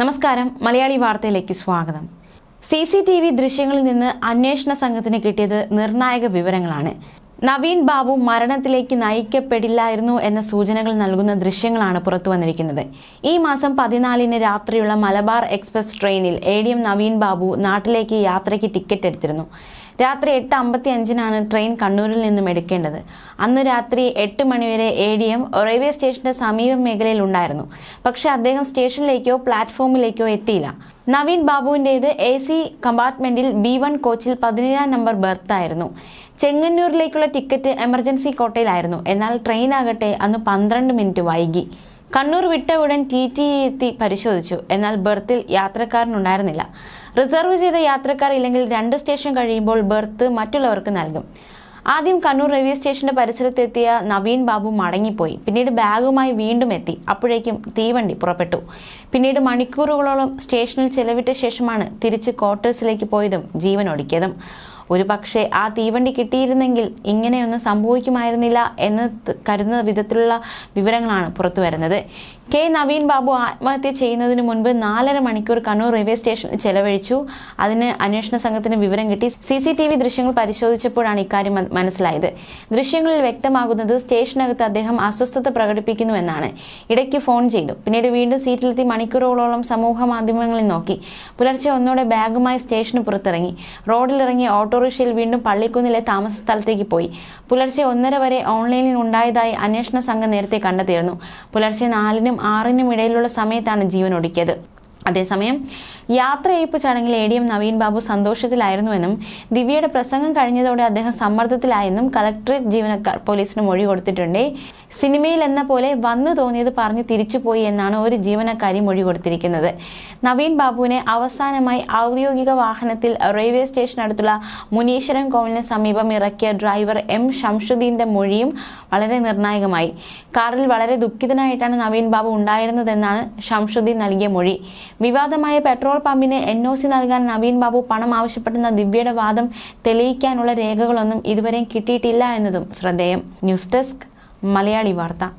നമസ്കാരം മലയാളി വാർത്തയിലേക്ക് സ്വാഗതം സി സി ടി വി ദൃശ്യങ്ങളിൽ നിന്ന് അന്വേഷണ സംഘത്തിന് കിട്ടിയത് നിർണായക വിവരങ്ങളാണ് നവീൻ ബാബു മരണത്തിലേക്ക് നയിക്കപ്പെടില്ലായിരുന്നു എന്ന സൂചനകൾ നൽകുന്ന ദൃശ്യങ്ങളാണ് പുറത്തു വന്നിരിക്കുന്നത് ഈ മാസം പതിനാലിന് രാത്രിയുള്ള മലബാർ എക്സ്പ്രസ് ട്രെയിനിൽ A D M Naveen Babu നാട്ടിലേക്ക് യാത്രയ്ക്ക് ടിക്കറ്റ് എടുത്തിരുന്നു രാത്രി എട്ട് അമ്പത്തി അഞ്ചിനാണ് ട്രെയിൻ കണ്ണൂരിൽ നിന്നും എടുക്കേണ്ടത് അന്ന് രാത്രി എട്ട് മണിവരെ എ ഡി എം റെയിൽവേ സ്റ്റേഷന്റെ സമീപ മേഖലയിൽ ഉണ്ടായിരുന്നു പക്ഷെ അദ്ദേഹം സ്റ്റേഷനിലേക്കോ പ്ലാറ്റ്ഫോമിലേക്കോ എത്തിയില്ല നവീൻ ബാബുവിൻ്റേത് എ സി കമ്പാർട്ട്മെന്റിൽ ബി വൺ കോച്ചിൽ പതിനേഴാം നമ്പർ ആയിരുന്നു ചെങ്ങന്നൂരിലേക്കുള്ള ടിക്കറ്റ് എമർജൻസി കോട്ടയിലായിരുന്നു എന്നാൽ ട്രെയിൻ ആകട്ടെ അന്ന് പന്ത്രണ്ട് മിനിറ്റ് വൈകി കണ്ണൂർ വിട്ട ഉടൻ ടി ടി എത്തി പരിശോധിച്ചു എന്നാൽ ബർത്തിൽ യാത്രക്കാരനുണ്ടായിരുന്നില്ല റിസർവ് ചെയ്ത യാത്രക്കാർ ഇല്ലെങ്കിൽ രണ്ട് സ്റ്റേഷൻ കഴിയുമ്പോൾ ബർത്ത് മറ്റുള്ളവർക്ക് നൽകും ആദ്യം കണ്ണൂർ റെയിൽവേ സ്റ്റേഷന്റെ പരിസരത്തെത്തിയ നവീൻ ബാബു മടങ്ങിപ്പോയി പിന്നീട് ബാഗുമായി വീണ്ടും എത്തി അപ്പോഴേക്കും തീവണ്ടി പുറപ്പെട്ടു പിന്നീട് മണിക്കൂറുകളോളം സ്റ്റേഷനിൽ ചെലവിട്ട ശേഷമാണ് തിരിച്ച് ക്വാർട്ടേഴ്സിലേക്ക് പോയതും ജീവൻ ഒടുക്കിയതും ഒരു പക്ഷേ ആ തീവണ്ടി കിട്ടിയിരുന്നെങ്കിൽ ഇങ്ങനെയൊന്നും സംഭവിക്കുമായിരുന്നില്ല എന്ന് കരുതുന്ന വിധത്തിലുള്ള വിവരങ്ങളാണ് പുറത്തു വരുന്നത് കെ നവീൻ ബാബു ആത്മഹത്യ ചെയ്യുന്നതിന് മുൻപ് നാലര മണിക്കൂർ കണ്ണൂർ റെയിൽവേ സ്റ്റേഷനിൽ ചെലവഴിച്ചു അതിന് അന്വേഷണ സംഘത്തിന് വിവരം കിട്ടി സി സി ടി വി ദൃശ്യങ്ങൾ പരിശോധിച്ചപ്പോഴാണ് ഇക്കാര്യം മനസ്സിലായത് ദൃശ്യങ്ങളിൽ വ്യക്തമാകുന്നത് സ്റ്റേഷനകത്ത് അദ്ദേഹം അസ്വസ്ഥത പ്രകടിപ്പിക്കുന്നുവെന്നാണ് ഇടയ്ക്ക് ഫോൺ ചെയ്തു പിന്നീട് വീണ്ടും സീറ്റിലെത്തി മണിക്കൂറുകളോളം സമൂഹ മാധ്യമങ്ങളിൽ നോക്കി പുലർച്ചെ ഒന്നോടെ ബാഗുമായി സ്റ്റേഷന് പുറത്തിറങ്ങി റോഡിലിറങ്ങി ഓട്ടോറിക്ഷയിൽ വീണ്ടും പള്ളിക്കുന്നിലെ താമസ സ്ഥലത്തേക്ക് പോയി പുലർച്ചെ ഒന്നര വരെ ഓൺലൈനിൽ ഉണ്ടായതായി അന്വേഷണ സംഘം നേരത്തെ കണ്ടെത്തിയിരുന്നു പുലർച്ചെ നാലിന് ആറിനും ഇടയിലുള്ള സമയത്താണ് ജീവൻ ഒടുക്കിയത് അതേസമയം യാത്രയയപ്പ് ചടങ്ങിൽ A D M Naveen Babu സന്തോഷത്തിലായിരുന്നുവെന്നും ദിവ്യയുടെ പ്രസംഗം കഴിഞ്ഞതോടെ അദ്ദേഹം സമ്മർദ്ദത്തിലായെന്നും കളക്ടറേറ്റ് ജീവനക്കാർ പോലീസിന് മൊഴി കൊടുത്തിട്ടുണ്ട് സിനിമയിൽ എന്ന പോലെ വന്നു തോന്നിയത് പറഞ്ഞ് തിരിച്ചുപോയി എന്നാണ് ഒരു ജീവനക്കാരി മൊഴി കൊടുത്തിരിക്കുന്നത് നവീൻ ബാബുവിനെ അവസാനമായി ഔദ്യോഗിക വാഹനത്തിൽ റെയിൽവേ സ്റ്റേഷൻ അടുത്തുള്ള മുനീശ്വരൻ കോവിലിന് സമീപം ഇറക്കിയ ഡ്രൈവർ എം ഷംഷുദ്ദീന്റെ മൊഴിയും വളരെ നിർണായകമായി കാറിൽ വളരെ ദുഃഖിതനായിട്ടാണ് നവീൻ ബാബു ഉണ്ടായിരുന്നതെന്നാണ് ഷംഷുദ്ദീൻ നൽകിയ മൊഴി വിവാദമായ പെട്രോൾ പെട്രോൾ പമ്പിന് എൻ ഒ സി നൽകാൻ നവീൻ ബാബു പണം ആവശ്യപ്പെടുന്ന ദിവ്യയുടെ വാദം തെളിയിക്കാനുള്ള രേഖകളൊന്നും ഇതുവരെയും കിട്ടിയിട്ടില്ല എന്നതും ശ്രദ്ധേയം ന്യൂസ് ഡെസ്ക് മലയാളി വാർത്ത